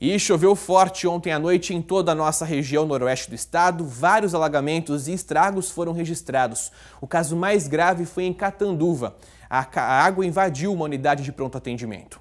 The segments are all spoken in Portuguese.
E choveu forte ontem à noite em toda a nossa região noroeste do estado. Vários alagamentos e estragos foram registrados. O caso mais grave foi em Catanduva. A água invadiu uma unidade de pronto atendimento.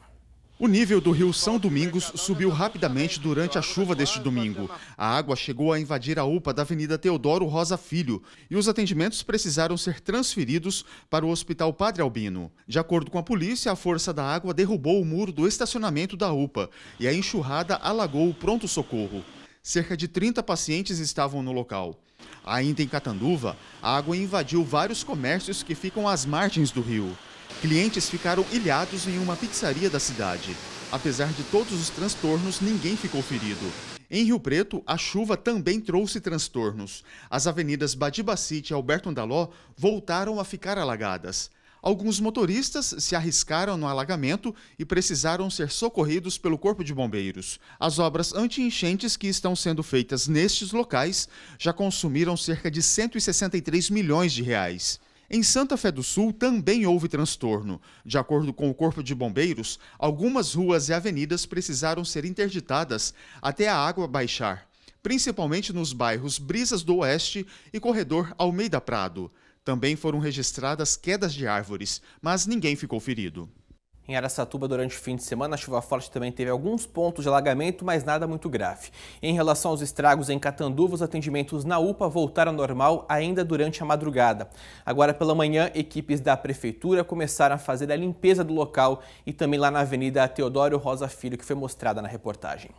O nível do rio São Domingos subiu rapidamente durante a chuva deste domingo. A água chegou a invadir a UPA da Avenida Teodoro Rosa Filho e os atendimentos precisaram ser transferidos para o Hospital Padre Albino. De acordo com a polícia, a força da água derrubou o muro do estacionamento da UPA e a enxurrada alagou o pronto-socorro. Cerca de 30 pacientes estavam no local. Ainda em Catanduva, a água invadiu vários comércios que ficam às margens do rio. Clientes ficaram ilhados em uma pizzaria da cidade. Apesar de todos os transtornos, ninguém ficou ferido. Em Rio Preto, a chuva também trouxe transtornos. As avenidas Badibacite e Alberto Andaló voltaram a ficar alagadas. Alguns motoristas se arriscaram no alagamento e precisaram ser socorridos pelo Corpo de Bombeiros. As obras anti-enchentes que estão sendo feitas nestes locais já consumiram cerca de 163 milhões de reais. Em Santa Fé do Sul também houve transtorno. De acordo com o Corpo de Bombeiros, algumas ruas e avenidas precisaram ser interditadas até a água baixar, principalmente nos bairros Brisas do Oeste e Corredor Almeida Prado. Também foram registradas quedas de árvores, mas ninguém ficou ferido. Em Araçatuba, durante o fim de semana, a chuva forte também teve alguns pontos de alagamento, mas nada muito grave. Em relação aos estragos em Catanduva, os atendimentos na UPA voltaram ao normal ainda durante a madrugada. Agora pela manhã, equipes da prefeitura começaram a fazer a limpeza do local e também lá na Avenida Teodoro Rosa Filho, que foi mostrada na reportagem.